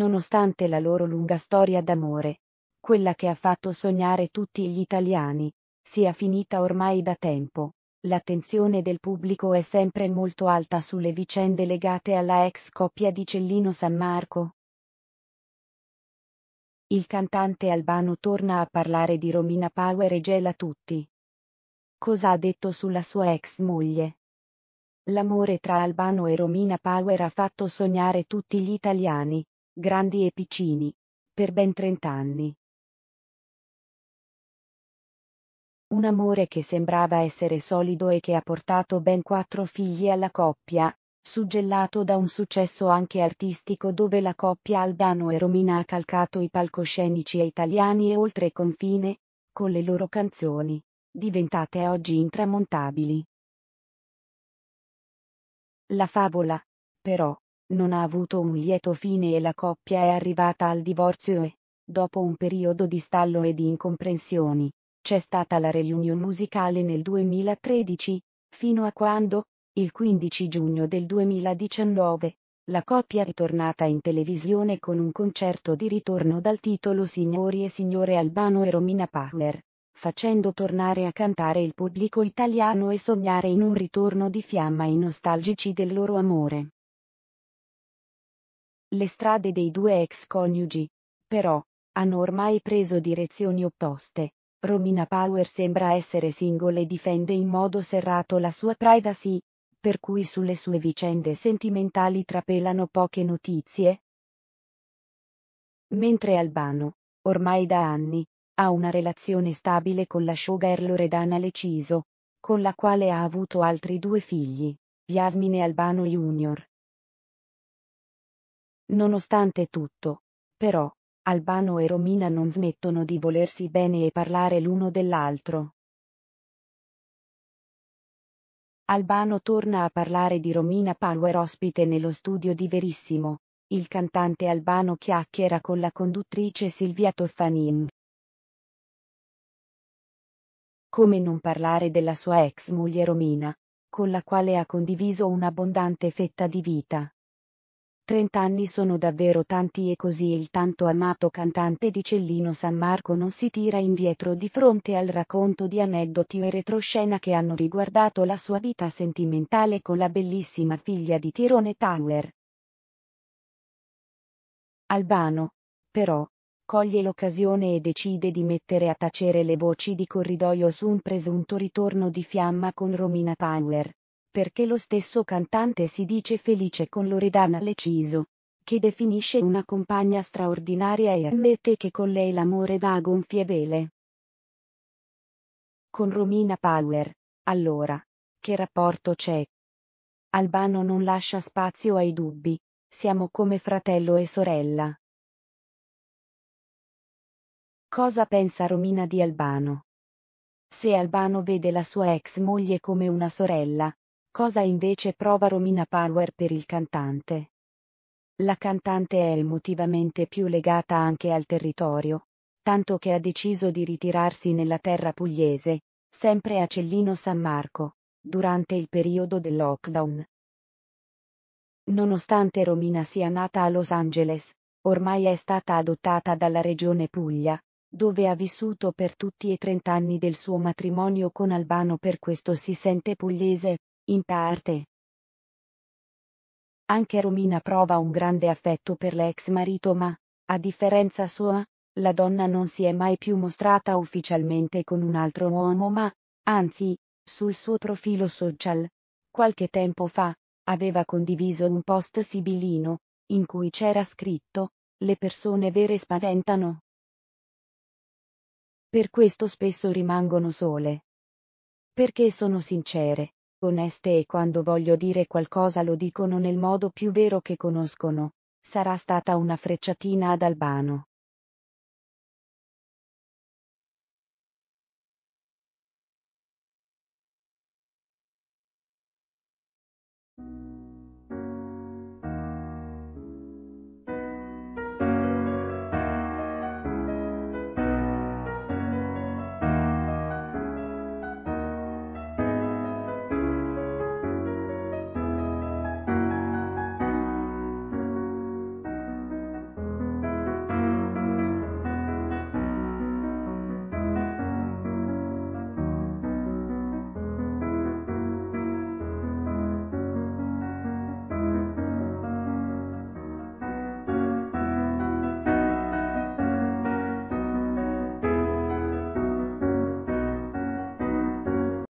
nonostante la loro lunga storia d'amore, quella che ha fatto sognare tutti gli italiani, sia finita ormai da tempo. L'attenzione del pubblico è sempre molto alta sulle vicende legate alla ex coppia di Cellino San Marco. Il cantante albano torna a parlare di Romina Power e gela tutti. Cosa ha detto sulla sua ex moglie? L'amore tra Albano e Romina Power ha fatto sognare tutti gli italiani, grandi e piccini, per ben trent'anni. Un amore che sembrava essere solido e che ha portato ben quattro figli alla coppia, suggellato da un successo anche artistico dove la coppia Albano e Romina ha calcato i palcoscenici italiani e oltre confine, con le loro canzoni, diventate oggi intramontabili. La favola, però, non ha avuto un lieto fine e la coppia è arrivata al divorzio e, dopo un periodo di stallo e di incomprensioni, c'è stata la reunion musicale nel 2013, fino a quando, il 15 giugno del 2019, la coppia è tornata in televisione con un concerto di ritorno dal titolo Signori e Signore Albano e Romina Power, facendo tornare a cantare il pubblico italiano e sognare in un ritorno di fiamma i nostalgici del loro amore. Le strade dei due ex coniugi, però, hanno ormai preso direzioni opposte. Romina Power sembra essere single e difende in modo serrato la sua privacy, per cui sulle sue vicende sentimentali trapelano poche notizie? Mentre Albano, ormai da anni, ha una relazione stabile con la showgirl Loredana Leciso, con la quale ha avuto altri due figli, Yasmine Albano Jr., Nonostante tutto, però, Albano e Romina non smettono di volersi bene e parlare l'uno dell'altro. Albano torna a parlare di Romina Power ospite nello studio di Verissimo. Il cantante albano chiacchiera con la conduttrice Silvia Toffanin. Come non parlare della sua ex moglie Romina, con la quale ha condiviso un'abbondante fetta di vita. Trent'anni sono davvero tanti e così il tanto amato cantante di Cellino San Marco non si tira indietro di fronte al racconto di aneddoti e retroscena che hanno riguardato la sua vita sentimentale con la bellissima figlia di Tirone Tower. Albano, però, coglie l'occasione e decide di mettere a tacere le voci di corridoio su un presunto ritorno di fiamma con Romina Power perché lo stesso cantante si dice felice con Loredana Leciso, che definisce una compagna straordinaria e ammette che con lei l'amore va a gonfie vele. Con Romina Power, allora, che rapporto c'è? Albano non lascia spazio ai dubbi, siamo come fratello e sorella. Cosa pensa Romina di Albano? Se Albano vede la sua ex moglie come una sorella, cosa invece prova Romina Power per il cantante. La cantante è emotivamente più legata anche al territorio, tanto che ha deciso di ritirarsi nella terra pugliese, sempre a Cellino San Marco, durante il periodo del lockdown. Nonostante Romina sia nata a Los Angeles, ormai è stata adottata dalla regione Puglia, dove ha vissuto per tutti e trent'anni del suo matrimonio con Albano per questo si sente pugliese, in parte. Anche Romina prova un grande affetto per l'ex marito ma, a differenza sua, la donna non si è mai più mostrata ufficialmente con un altro uomo ma, anzi, sul suo profilo social, qualche tempo fa, aveva condiviso un post sibilino, in cui c'era scritto, le persone vere spaventano. Per questo spesso rimangono sole. Perché sono sincere oneste e quando voglio dire qualcosa lo dicono nel modo più vero che conoscono. Sarà stata una frecciatina ad Albano.